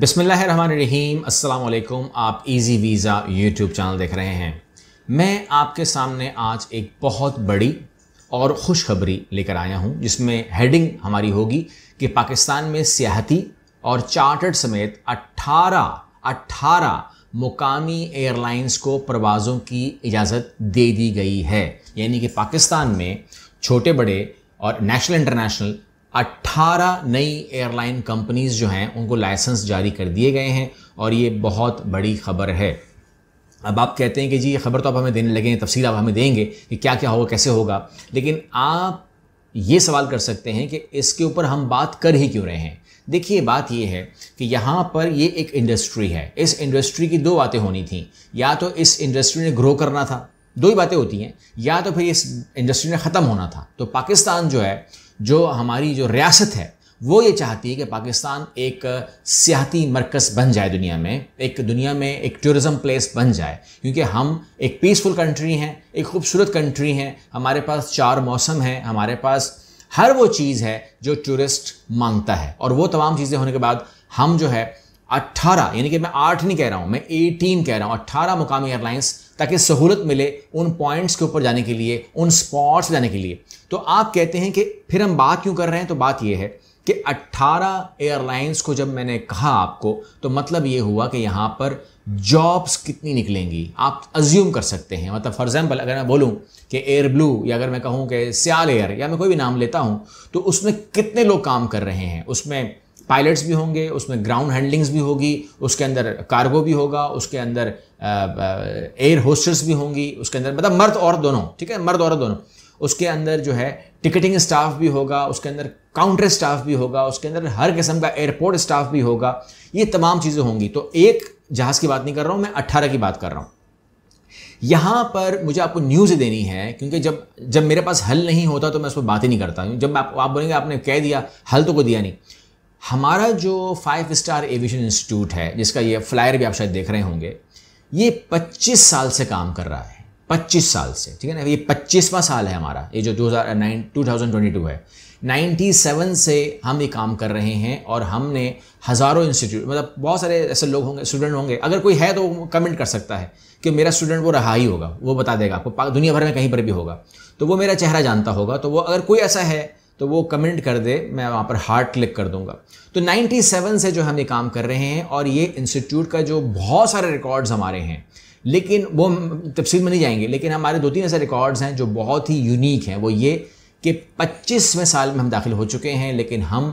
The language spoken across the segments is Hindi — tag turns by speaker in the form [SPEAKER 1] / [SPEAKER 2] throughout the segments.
[SPEAKER 1] बिसमीम अल्लाम आप इजी वीज़ा यूट्यूब चैनल देख रहे हैं मैं आपके सामने आज एक बहुत बड़ी और खुशखबरी लेकर आया हूं जिसमें हेडिंग हमारी होगी कि पाकिस्तान में सियाहती और चार्टर्ड समेत 18 18 मुकामी एयरलाइंस को प्रवाज़ों की इजाज़त दे दी गई है यानी कि पाकिस्तान में छोटे बड़े और नेशनल इंटरनेशनल 18 नई एयरलाइन कंपनीज जो हैं उनको लाइसेंस जारी कर दिए गए हैं और ये बहुत बड़ी खबर है अब आप कहते हैं कि जी ये खबर तो आप हमें देने लगे हैं तफसील आप हमें देंगे कि क्या क्या होगा कैसे होगा लेकिन आप ये सवाल कर सकते हैं कि इसके ऊपर हम बात कर ही क्यों रहे हैं देखिए बात यह है कि यहाँ पर ये एक इंडस्ट्री है इस इंडस्ट्री की दो बातें होनी थी या तो इस इंडस्ट्री ने ग्रो करना था दो ही बातें होती हैं या तो फिर इस इंडस्ट्री ने ख़त्म होना था तो पाकिस्तान जो है जो हमारी जो रियासत है वो ये चाहती है कि पाकिस्तान एक सियाती मरकज़ बन जाए दुनिया में एक दुनिया में एक टूरिज़म प्लेस बन जाए क्योंकि हम एक पीसफुल कंट्री हैं एक खूबसूरत कंट्री हैं हमारे पास चार मौसम हैं हमारे पास हर वो चीज़ है जो टूरिस्ट मांगता है और वो तमाम चीज़ें होने के बाद हम जो है अट्ठारह यानी कि मैं आठ नहीं कह रहा हूं मैं एटीन कह रहा हूं अट्ठारह मुकामी एयरलाइंस ताकि सहूलत मिले उन पॉइंट्स के ऊपर जाने के लिए उन स्पॉट्स जाने के लिए तो आप कहते हैं कि फिर हम बात क्यों कर रहे हैं तो बात यह है कि 18 एयरलाइंस को जब मैंने कहा आपको तो मतलब ये हुआ कि यहाँ पर जॉब्स कितनी निकलेंगी आप अज्यूम कर सकते हैं मतलब फॉर एग्जांपल अगर मैं बोलूँ कि एयर ब्लू या अगर मैं कहूँ कि सियाल एयर या मैं कोई भी नाम लेता हूँ तो उसमें कितने लोग काम कर रहे हैं उसमें पायलट्स भी होंगे उसमें ग्राउंड हैंडलिंग्स भी होगी उसके अंदर कार्गो भी होगा उसके अंदर एयर होस्टर्स भी होंगी उसके अंदर मतलब मर्द और दोनों ठीक है मर्द और दोनों उसके अंदर जो है टिकटिंग स्टाफ भी होगा उसके अंदर काउंटर स्टाफ भी होगा उसके अंदर हर किस्म का एयरपोर्ट स्टाफ भी होगा ये तमाम चीज़ें होंगी तो एक जहाज़ की बात नहीं कर रहा हूँ मैं अट्ठारह की बात कर रहा हूँ यहाँ पर मुझे आपको न्यूज़ देनी है क्योंकि जब जब मेरे पास हल नहीं होता तो मैं उस पर बात ही नहीं करता हूँ जब आप, आप बोलेंगे आपने कह दिया हल तो को दिया नहीं हमारा जो फाइव स्टार एविएशन इंस्टीट्यूट है जिसका ये फ्लायर भी आप शायद देख रहे होंगे ये 25 साल से काम कर रहा है 25 साल से ठीक है ना ये 25वां साल है हमारा ये जो 2009 2022 है 97 से हम ये काम कर रहे हैं और हमने हज़ारों इंस्टीट्यूट मतलब बहुत सारे ऐसे लोग होंगे स्टूडेंट होंगे अगर कोई है तो कमेंट कर सकता है कि मेरा स्टूडेंट वो रहा ही होगा वो बता देगा आपको दुनिया भर में कहीं पर भी होगा तो वो मेरा चेहरा जानता होगा तो वो अगर कोई ऐसा है तो वो कमेंट कर दे मैं वहाँ पर हार्ट क्लिक कर दूंगा तो 97 से जो हम ये काम कर रहे हैं और ये इंस्टीट्यूट का जो बहुत सारे रिकॉर्ड्स हमारे हैं लेकिन वो तफसील में नहीं जाएंगे लेकिन हमारे दो तीन ऐसे रिकॉर्ड्स हैं जो बहुत ही यूनिक हैं वो ये कि पच्चीसवें साल में हम दाखिल हो चुके हैं लेकिन हम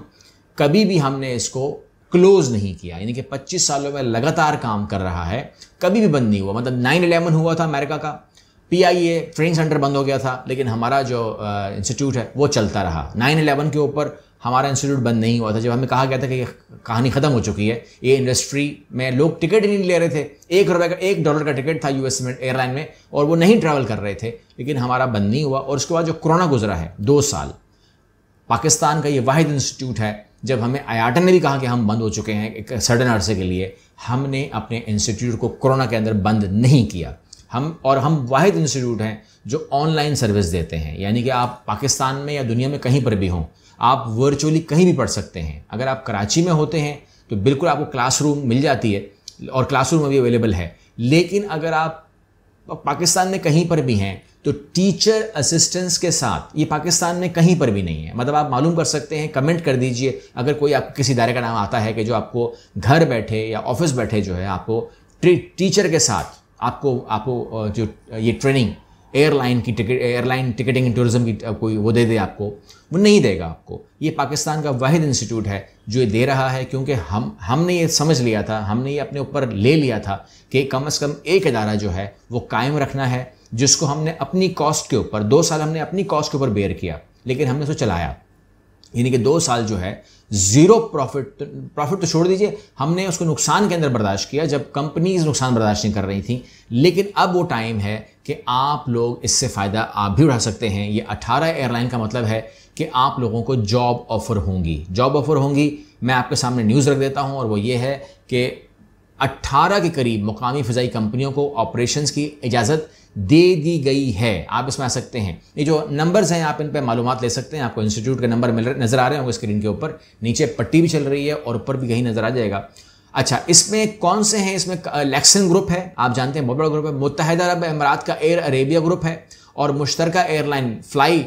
[SPEAKER 1] कभी भी हमने इसको क्लोज नहीं किया यानी कि 25 सालों में लगातार काम कर रहा है कभी भी बंद नहीं हुआ मतलब 9 इलेवन हुआ था अमेरिका का पीआईए ट्रेनिंग सेंटर बंद हो गया था लेकिन हमारा जो इंस्टीट्यूट है वो चलता रहा नाइन इलेवन के ऊपर हमारा इंस्टीट्यूट बंद नहीं हुआ था जब हमें कहा गया था कि कहानी ख़त्म हो चुकी है ये इंडस्ट्री में लोग टिकट ही नहीं ले रहे थे एक रुपए का एक डॉलर का टिकट था यूएस में एयरलाइन में और वो नहीं ट्रैवल कर रहे थे लेकिन हमारा बंद नहीं हुआ और उसके बाद जो कोरोना गुजरा है दो साल पाकिस्तान का ये वाहिद इंस्टीट्यूट है जब हमें आयाटन ने भी कहा कि हम बंद हो चुके हैं एक सडन अर्से के लिए हमने अपने इंस्टीट्यूट को कोरोना के अंदर बंद नहीं किया हम और हम वाहिद इंस्टीट्यूट हैं जो ऑनलाइन सर्विस देते हैं यानी कि आप पाकिस्तान में या दुनिया में कहीं पर भी हों आप वर्चुअली कहीं भी पढ़ सकते हैं अगर आप कराची में होते हैं तो बिल्कुल आपको क्लासरूम मिल जाती है और क्लासरूम अभी अवेलेबल है लेकिन अगर आप पाकिस्तान में कहीं पर भी हैं तो टीचर असिस्टेंस के साथ ये पाकिस्तान में कहीं पर भी नहीं है मतलब आप मालूम कर सकते हैं कमेंट कर दीजिए अगर कोई आप किसी दायरे का नाम आता है कि जो आपको घर बैठे या ऑफिस बैठे जो है आपको टीचर के साथ आपको आपको जो ये ट्रेनिंग एयरलाइन की ticket airline ticketing and tourism की कोई वो दे दे आपको वो नहीं देगा आपको ये पाकिस्तान का वाहिद इंस्टीट्यूट है जो ये दे रहा है क्योंकि हम हमने ये समझ लिया था हमने ये अपने ऊपर ले लिया था कि कम अज़ कम एक अदारा जो है वो कायम रखना है जिसको हमने अपनी कॉस्ट के ऊपर दो साल हमने अपनी कॉस्ट के ऊपर बेयर किया लेकिन हमने उसको चलाया यानी कि दो साल जो है जीरो प्रॉफिट प्रॉफिट तो छोड़ दीजिए हमने उसको नुकसान के अंदर बर्दाश्त किया जब कंपनीज नुकसान बर्दाश्त नहीं कर रही थी लेकिन अब वो टाइम है कि आप लोग इससे फ़ायदा आप भी उठा सकते हैं ये 18 एयरलाइन का मतलब है कि आप लोगों को जॉब ऑफ़र होंगी जॉब ऑफ़र होंगी मैं आपके सामने न्यूज़ रख देता हूँ और वो ये है कि 18 के करीब मुकामी फ़जाई कंपनियों को ऑपरेशन की इजाज़त दे दी गई है आप इसमें आ सकते हैं ये जो नंबर्स हैं आप इन पर मालूम ले सकते हैं आपको इंस्टीट्यूट के नंबर मिल नज़र आ रहे होंगे स्क्रीन के ऊपर नीचे पट्टी भी चल रही है और ऊपर भी कहीं नज़र आ जाएगा अच्छा इसमें कौन से हैं इसमें लैक्सन ग्रुप है आप जानते हैं बहुत बड़ा ग्रुप है मुतहद अरब अमारात का एयर अरेबिया ग्रुप है और मुश्तर एयरलाइन फ्लाई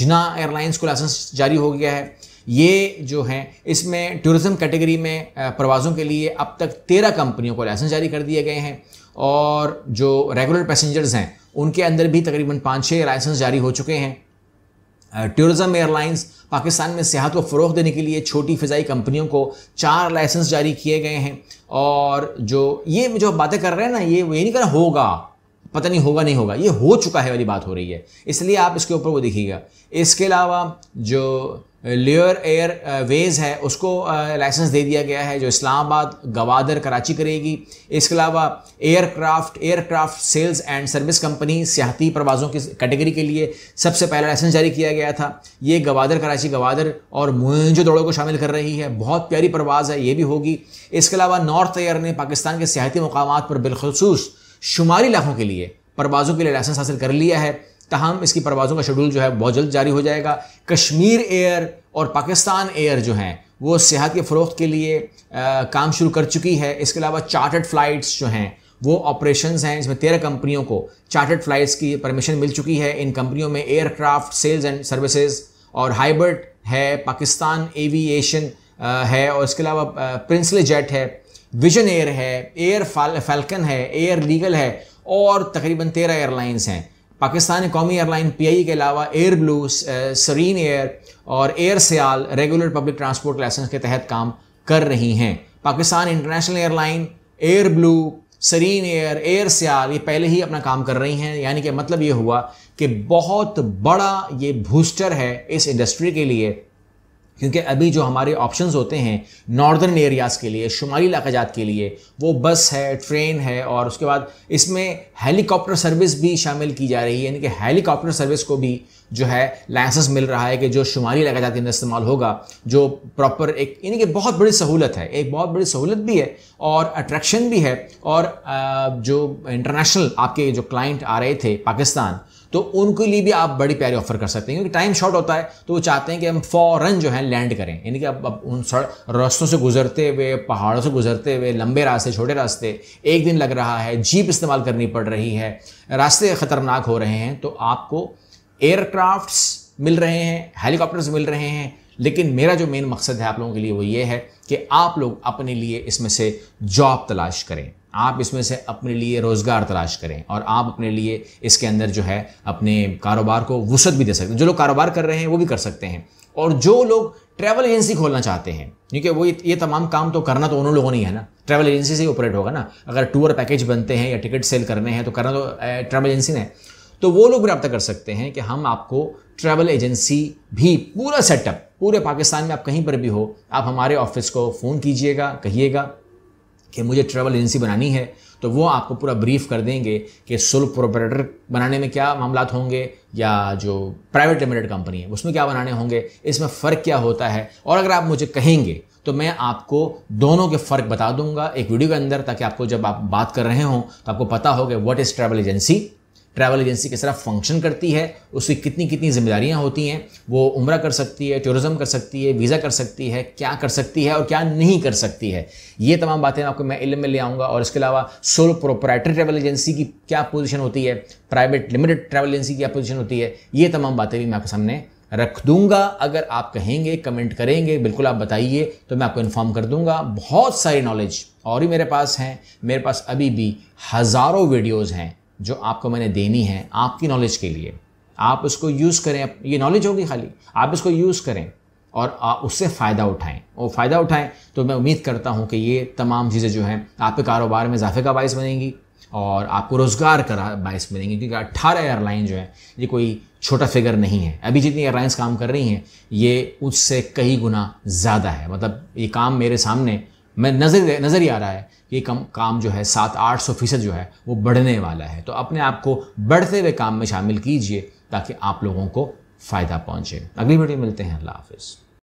[SPEAKER 1] जिना एयरलाइंस को लाइसेंस जारी हो गया है ये जो है इसमें टूरिज्म कैटेगरी में uh, प्रवासों के लिए अब तक तेरह कंपनियों को लाइसेंस जारी कर दिए गए हैं और जो रेगुलर पैसेंजर्स हैं उनके अंदर भी तकरीबन पाँच छः लाइसेंस जारी हो चुके हैं टूरिज़म एयरलाइंस पाकिस्तान में सेहत को फ़रोग देने के लिए छोटी फ़िज़ाई कंपनियों को चार लाइसेंस जारी किए गए हैं और जो ये जो बातें कर रहे हैं ना ये ये नहीं कर होगा पता नहीं होगा नहीं होगा ये हो चुका है वाली बात हो रही है इसलिए आप इसके ऊपर वो देखिएगा इसके अलावा जो लेयर एयर वेज़ है उसको लाइसेंस uh, दे दिया गया है जो इस्लामाबाद गवादर कराची करेगी इसके अलावा aircraft aircraft sales and service company सियाती प्रवाजों की कैटेगरी के लिए सबसे पहला लाइसेंस जारी किया गया था ये गवादर कराची गवादर और मुंजो दौड़ों को शामिल कर रही है बहुत प्यारी परवाज़ है ये भी होगी इसके अलावा नॉर्थ एयर ने पाकिस्तान के सियाती मकाम पर बिलखसूस शुमारी इलाकों के लिए परवाज़ों के लिए लाइसेंस हासिल कर लिया है तहम इसकी परवाज़ों का शेड्यूल जो है बहुत जल्द जारी हो जाएगा कश्मीर एयर और पाकिस्तान एयर जो हैं वो सेहत के फ़रोख के लिए आ, काम शुरू कर चुकी है इसके अलावा चार्टर्ड फ़्लाइट्स जो हैं वो ऑपरेशंस हैं इसमें तेरह कंपनियों को चार्टर्ड फ्लाइट्स की परमिशन मिल चुकी है इन कंपनियों में एयरक्राफ्ट सेल्स एंड सर्विसेज और हाइबर्ट है पाकिस्तान एविएशन है और इसके अलावा प्रिंसले जेट है विजन एयर है एयर फैल्कन है एयर लीगल है और तकरीबन तेरह एयरलाइंस हैं पाकिस्तानी कौमी एयरलाइन आई के अलावा एयर ब्लू सरीन एयर और air Sial regular public transport licence के तहत काम कर रही हैं Pakistan international airline air blue serene air air Sial ये पहले ही अपना काम कर रही हैं यानी कि मतलब ये हुआ कि बहुत बड़ा ये बूस्टर है इस इंडस्ट्री के लिए क्योंकि अभी जो हमारे ऑप्शंस होते हैं नॉर्दर्न एरियाज़ के लिए शुमाली इलाकाजात के लिए वो बस है ट्रेन है और उसके बाद इसमें हेलीकॉप्टर सर्विस भी शामिल की जा रही है यानी कि हेलीकॉप्टर सर्विस को भी जो है लाइसेंस मिल रहा है कि जो शुमाली इलाकाजात के अंदर इस्तेमाल होगा जो प्रॉपर एक यानी कि बहुत बड़ी सहूलत है एक बहुत बड़ी सहूलत भी है और अट्रैक्शन भी है और जो इंटरनेशनल आपके जो क्लाइंट आ रहे थे पाकिस्तान तो उनके लिए भी आप बड़ी प्यारी ऑफर कर सकते हैं क्योंकि टाइम शॉर्ट होता है तो वो चाहते हैं कि हम फ़ौरन जो है लैंड करें यानी कि अब उन रास्तों से गुजरते हुए पहाड़ों से गुजरते हुए लंबे रास्ते छोटे रास्ते एक दिन लग रहा है जीप इस्तेमाल करनी पड़ रही है रास्ते ख़तरनाक हो रहे हैं तो आपको एयरक्राफ्ट्स मिल रहे हैं हेलीकॉप्टर्स मिल रहे हैं लेकिन मेरा जो मेन मकसद है आप लोगों के लिए वो ये है कि आप लोग अपने लिए इसमें से जॉब तलाश करें आप इसमें से अपने लिए रोज़गार तलाश करें और आप अपने लिए इसके अंदर जो है अपने कारोबार को वसत भी दे सकते हैं जो लोग कारोबार कर रहे हैं वो भी कर सकते हैं और जो लोग ट्रैवल एजेंसी खोलना चाहते हैं क्योंकि वो ये तमाम काम तो करना तो उन लोगों ने है ना ट्रैवल एजेंसी से ही ऑपरेट होगा ना अगर टूर पैकेज बनते हैं या टिकट सेल करने हैं तो करना तो ट्रैवल एजेंसी ने तो वो लोग भी रब्ता कर सकते हैं कि हम आपको ट्रैवल एजेंसी भी पूरा सेटअप पूरे पाकिस्तान में आप कहीं पर भी हो आप हमारे ऑफिस को फ़ोन कीजिएगा कहिएगा कि मुझे ट्रैवल एजेंसी बनानी है तो वो आपको पूरा ब्रीफ कर देंगे कि सोल प्रोपरेटर बनाने में क्या मामला होंगे या जो प्राइवेट लिमिटेड कंपनी है उसमें क्या बनाने होंगे इसमें फ़र्क क्या होता है और अगर आप मुझे कहेंगे तो मैं आपको दोनों के फ़र्क बता दूंगा एक वीडियो के अंदर ताकि आपको जब आप बात कर रहे हों तो आपको पता होगा what what is travel agency travel agency किस तरह फंक्शन करती है उसकी कितनी कितनी जिम्मेदारियाँ होती हैं वो उम्र कर सकती है टूरिज़्म कर सकती है वीज़ा कर सकती है क्या कर सकती है और क्या नहीं कर सकती है ये तमाम बातें आपको मैं इलम में ले आऊँगा और इसके अलावा सोलो प्रोपराइटरी ट्रैवल एजेंसी की क्या पोजिशन होती है प्राइवेट लिमिटेड ट्रैवल एजेंसी की क्या पोजिशन होती है ये तमाम बातें भी मैं आपके सामने रख दूंगा अगर आप कहेंगे कमेंट करेंगे बिल्कुल आप बताइए तो मैं आपको इन्फॉर्म कर दूंगा बहुत सारी नॉलेज और ही मेरे पास हैं मेरे पास अभी भी हज़ारों वीडियोज़ हैं जो आपको मैंने देनी है आपकी नॉलेज के लिए आप उसको यूज़ करें ये नॉलेज होगी खाली आप इसको यूज़ करें और उससे फ़ायदा उठाएं वो फ़ायदा उठाएं तो मैं उम्मीद करता हूँ कि ये तमाम चीज़ें जो हैं आपके कारोबार में इजाफे का बायस बनेंगी और आपको रोज़गार का बायस बनेंगी क्योंकि अट्ठारह एयरलाइन जो है ये कोई छोटा फिगर नहीं है अभी जितनी एयरलाइंस काम कर रही हैं ये उससे कई गुना ज़्यादा है मतलब ये काम मेरे सामने मैं नज़र नज़र ही आ रहा है कि कम काम जो है सात आठ सौ फीसद जो है वो बढ़ने वाला है तो अपने आप को बढ़ते हुए काम में शामिल कीजिए ताकि आप लोगों को फ़ायदा पहुँचे अगली वीडियो मिलते हैं अल्लाह हाफिज़